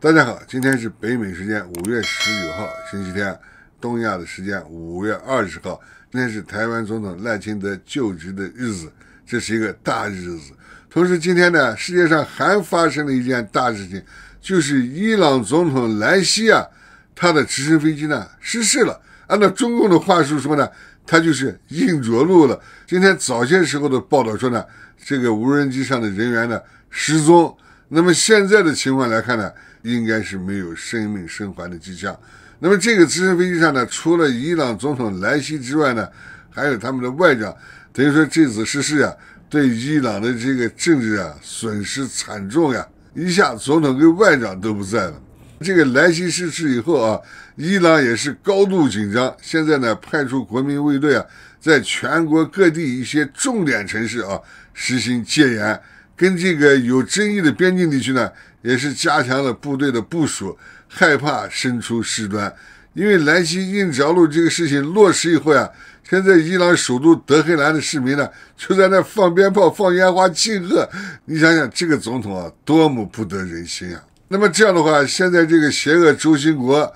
大家好，今天是北美时间五月十九号星期天，东亚的时间五月二十号。今天是台湾总统赖清德就职的日子，这是一个大日子。同时，今天呢，世界上还发生了一件大事情，就是伊朗总统莱西啊，他的直升飞机呢失事了。按照中共的话术说呢，他就是硬着陆了。今天早些时候的报道说呢，这个无人机上的人员呢失踪。那么现在的情况来看呢，应该是没有生命生还的迹象。那么这个直升飞机上呢，除了伊朗总统莱西之外呢，还有他们的外长。等于说这次失事啊，对伊朗的这个政治啊，损失惨重呀！一下总统跟外长都不在了。这个莱西失事以后啊，伊朗也是高度紧张。现在呢，派出国民卫队啊，在全国各地一些重点城市啊，实行戒严。跟这个有争议的边境地区呢，也是加强了部队的部署，害怕生出事端。因为兰西硬着陆这个事情落实以后呀，现在伊朗首都德黑兰的市民呢，就在那放鞭炮、放烟花庆贺。你想想，这个总统啊，多么不得人心啊！那么这样的话，现在这个邪恶轴心国，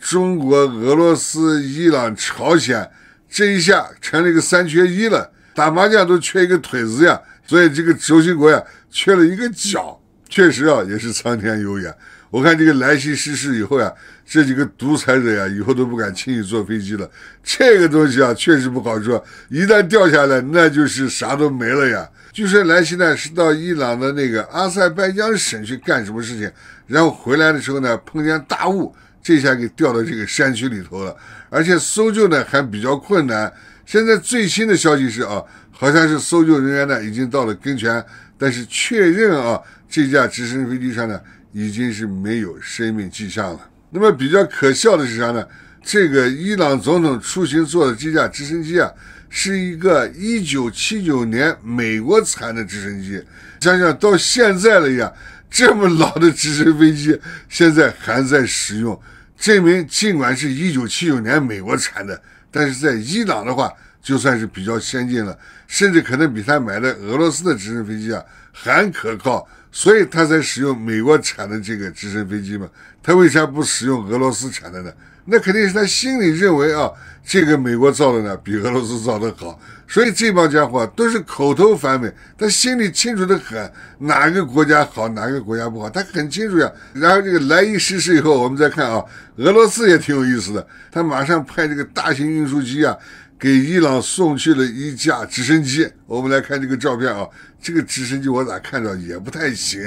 中国、俄罗斯、伊朗、朝鲜，这一下成了一个三缺一了。打麻将都缺一个腿子呀，所以这个周心国呀缺了一个脚，确实啊也是苍天有眼。我看这个莱西失事以后呀，这几个独裁者呀以后都不敢轻易坐飞机了。这个东西啊确实不好说，一旦掉下来那就是啥都没了呀。据说莱西呢是到伊朗的那个阿塞拜疆省去干什么事情，然后回来的时候呢碰见大雾，这下给掉到这个山区里头了。而且搜救呢还比较困难。现在最新的消息是啊，好像是搜救人员呢已经到了跟前，但是确认啊这架直升飞机上呢已经是没有生命迹象了。那么比较可笑的是啥呢？这个伊朗总统出行坐的这架直升机啊，是一个一九七九年美国产的直升机。想想到现在了呀，这么老的直升飞机现在还在使用。证明，尽管是一九七九年美国产的，但是在伊朗的话，就算是比较先进了，甚至可能比他买的俄罗斯的直升飞机啊。很可靠，所以他才使用美国产的这个直升飞机嘛。他为啥不使用俄罗斯产的呢？那肯定是他心里认为啊，这个美国造的呢比俄罗斯造的好。所以这帮家伙都是口头反美，他心里清楚的很，哪个国家好，哪个国家不好，他很清楚呀。然后这个莱伊失事以后，我们再看啊，俄罗斯也挺有意思的，他马上派这个大型运输机啊给伊朗送去了一架直升机。我们来看这个照片啊。这个直升机我咋看着也不太行。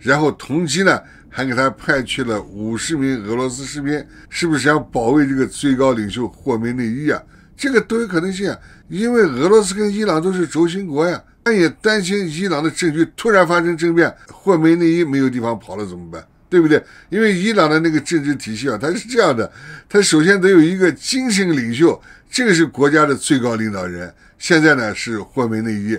然后同期呢，还给他派去了五十名俄罗斯士兵，是不是想保卫这个最高领袖霍梅内伊啊？这个都有可能性啊。因为俄罗斯跟伊朗都是轴心国呀，但也担心伊朗的政局突然发生政变，霍梅内伊没有地方跑了怎么办？对不对？因为伊朗的那个政治体系啊，它是这样的：它首先得有一个精神领袖，这个是国家的最高领导人，现在呢是霍梅内伊。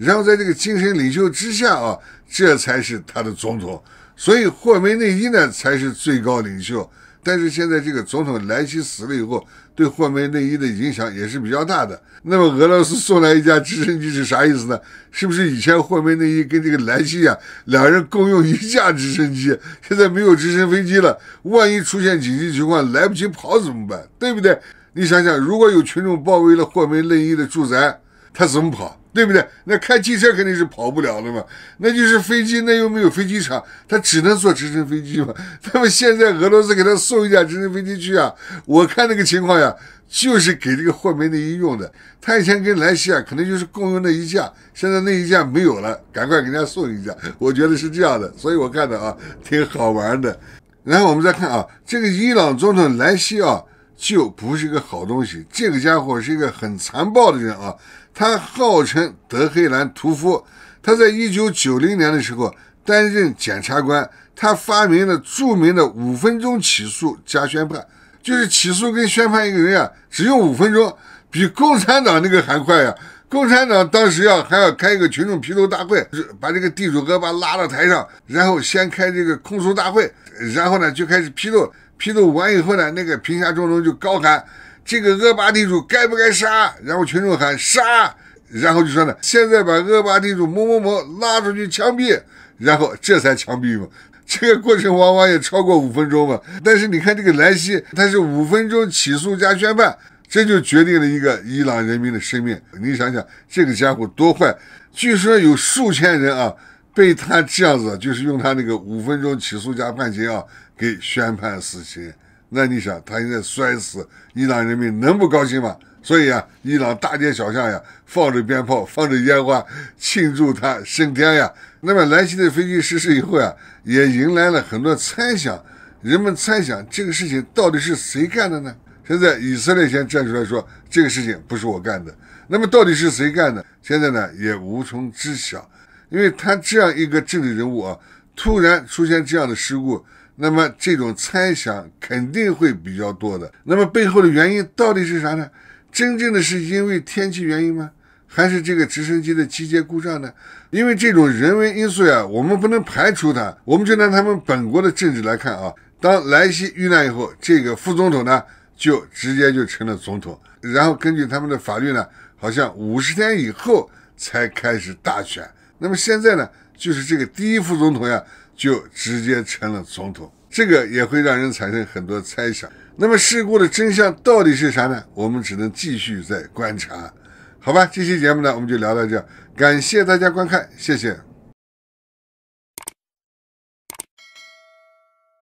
然后在这个精神领袖之下啊，这才是他的总统。所以霍梅内伊呢才是最高领袖。但是现在这个总统莱西死了以后，对霍梅内伊的影响也是比较大的。那么俄罗斯送来一架直升机是啥意思呢？是不是以前霍梅内伊跟这个莱西啊两人共用一架直升机，现在没有直升飞机了，万一出现紧急情况来不及跑怎么办？对不对？你想想，如果有群众包围了霍梅内伊的住宅。他怎么跑，对不对？那开汽车肯定是跑不了的嘛，那就是飞机，那又没有飞机场，他只能坐直升飞机嘛。那么现在俄罗斯给他送一架直升飞机去啊？我看那个情况呀，就是给这个霍梅内伊用的。他以前跟莱西啊，可能就是共用那一架，现在那一架没有了，赶快给人家送一架。我觉得是这样的，所以我看的啊，挺好玩的。然后我们再看啊，这个伊朗总统莱西啊。就不是一个好东西。这个家伙是一个很残暴的人啊！他号称德黑兰屠夫。他在一九九零年的时候担任检察官。他发明了著名的五分钟起诉加宣判，就是起诉跟宣判一个人啊，只用五分钟，比共产党那个还快呀！共产党当时要还要开一个群众批斗大会，把这个地主恶霸拉到台上，然后先开这个控诉大会，然后呢就开始批斗。批斗完以后呢，那个贫下中农就高喊：“这个恶霸地主该不该杀？”然后群众喊“杀”，然后就说呢：“现在把恶霸地主某某某拉出去枪毙。”然后这才枪毙嘛。这个过程往往也超过五分钟嘛。但是你看这个莱西，他是五分钟起诉加宣判，这就决定了一个伊朗人民的生命。你想想，这个家伙多坏！据说有数千人啊，被他这样子，就是用他那个五分钟起诉加判刑啊。给宣判死刑，那你想，他现在摔死，伊朗人民能不高兴吗？所以啊，伊朗大街小巷呀，放着鞭炮，放着烟花，庆祝他升天呀。那么，莱西的飞机失事以后呀，也迎来了很多猜想，人们猜想这个事情到底是谁干的呢？现在以色列先站出来说，这个事情不是我干的。那么，到底是谁干的？现在呢，也无从知晓，因为他这样一个政治人物啊，突然出现这样的事故。那么这种猜想肯定会比较多的。那么背后的原因到底是啥呢？真正的是因为天气原因吗？还是这个直升机的机械故障呢？因为这种人为因素呀，我们不能排除它。我们就拿他们本国的政治来看啊，当莱西遇难以后，这个副总统呢就直接就成了总统。然后根据他们的法律呢，好像五十天以后才开始大选。那么现在呢，就是这个第一副总统呀。就直接成了总统，这个也会让人产生很多猜想。那么事故的真相到底是啥呢？我们只能继续在观察，好吧？这期节目呢，我们就聊到这，感谢大家观看，谢谢。